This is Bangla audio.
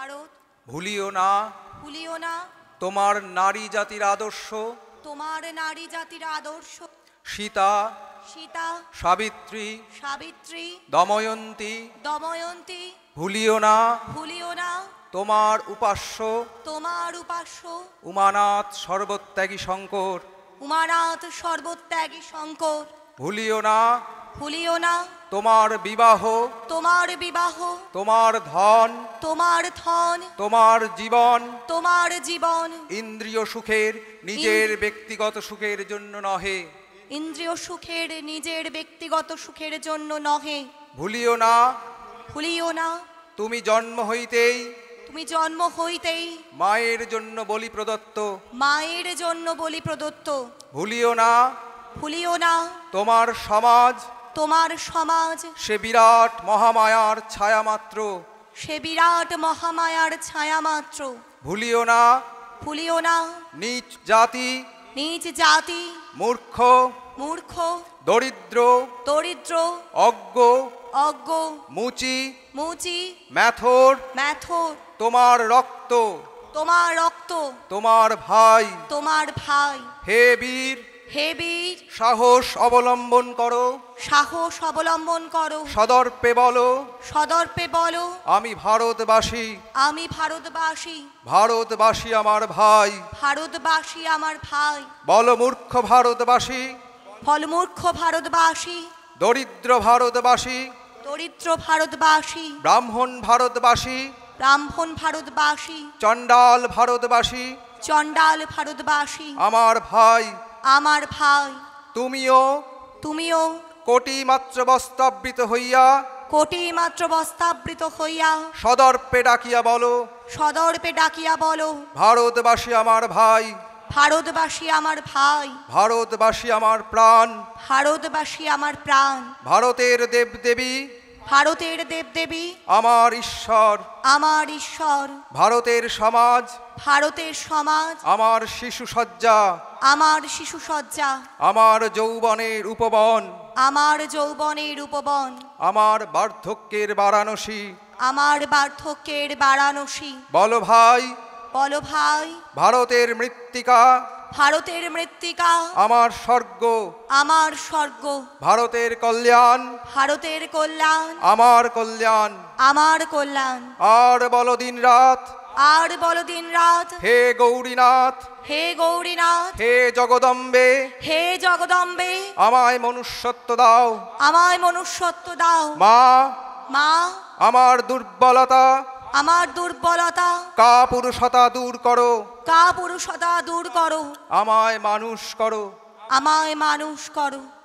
ভারত ভুলিও না ভুলিও না তোমার নারী জাতির আদর্শ তোমার নারী জাতির আদর্শ সীতা সীতা সাবিত্রী সাবিত্রী দময়ন্তী দময়ন্তী ভুলিও না ভুলিও না তোমার উপাস্য তোমার উপাস্য উমানাথ সর্বত্যাগী শঙ্কর উমানাথ সর্বত্যাগী শঙ্কর ভুলিও না ভুলিও না তোমার বিবাহ তোমার বিবাহ তোমার ধন তোমার ধন তোমার জীবন তোমার জীবন ইন্দ্রিয় সুখের নিজের ব্যক্তিগত সুখের জন্য নহে ইন্দ্রিয় সুখের নিজের ব্যক্তিগত সুখের জন্য নহে ভুলিও না ভুলিও না তুমি জন্ম হইতেই তুমি জন্ম হইতেই মায়ের জন্য বলি প্রদত্ত মায়ের জন্য বলি প্রদত্ত ভুলিও না ভুলিও না তোমার সমাজ তোমার সমাজ সে বিরাট মহামায়ার ছায়া মাত্র সে বিরাট মহামায়ার ছায়া মাত্র ভুলিও না ভুলিও না নিজ জাতি নিজ জাতি মূর্খ মূর্খ দরিদ্র দরিদ্র অজ্ঞ অজ্ঞ মুচি মুচি ম্যাথর ম্যাথর তোমার রক্ত তোমার রক্ত তোমার ভাই তোমার ভাই হে বীর হে বীর সাহস অবলম্বন করো সাহস অবলম্বন করো সদর্পে বলো সদর্পে বলো আমি ভারতবাসী আমি ভারতবাসী ভারতবাসী আমার ভাই ভারতবাসী আমার ভাই বলো মূর্খ ভারতবাসী ফল মূর্খ ভারতবাসী দরিদ্র ভারতবাসী দরিদ্র ভারতবাসী ব্রাহ্মণ ভারতবাসী ব্রাহ্মণ ভারতবাসী চণ্ডাল ভারতবাসী চণ্ডাল ভারতবাসী আমার ভাই আমার ভাই তুমিও তুমিও কোটি মাত্র বস্তাবৃত হইয়া কোটি মাত্র বস্তাবৃত হইয়া সদর্পে ডাকিয়া বলো সদর্পে ডাকিয়া বলো ভারতবাসী আমার ভাই ভারতবাসী আমার ভাই ভারতবাসী আমার প্রাণ ভারতবাসী আমার প্রাণ ভারতের দেবদেবী ভারতের দেবদেবী আমার ঈশ্বর আমার ঈশ্বর ভারতের সমাজ ভারতের সমাজ আমার শিশু সজ্জা আমার শিশু সজ্জা আমার যৌবনের উপবন আমার যৌবনের উপবন আমার বার্ধক্যের বারাণসী আমার বার্ধক্যের বারাণসী বলো ভাই বলো ভাই ভারতের মৃত্তিকা ভারতের মৃত্তিকা আমার স্বর্গ আমার স্বর্গ ভারতের কল্যাণ ভারতের কল্যাণ আমার কল্যাণ আমার কল্যাণ আর বলো দিন রাত আর বলো দিন রাত হে গৌরীনাথ হে গৌরীনাথ হে জগদম্বে হে জগদম্বে আমায় মনুষ্যত্ব দাও আমায় মনুষ্যত্ব দাও মা মা আমার দুর্বলতা আমার দুর্বলতা কাপুরুষতা দূর করো কাপুরুষতা দূর করো আমায় মানুষ করো আমায় মানুষ করো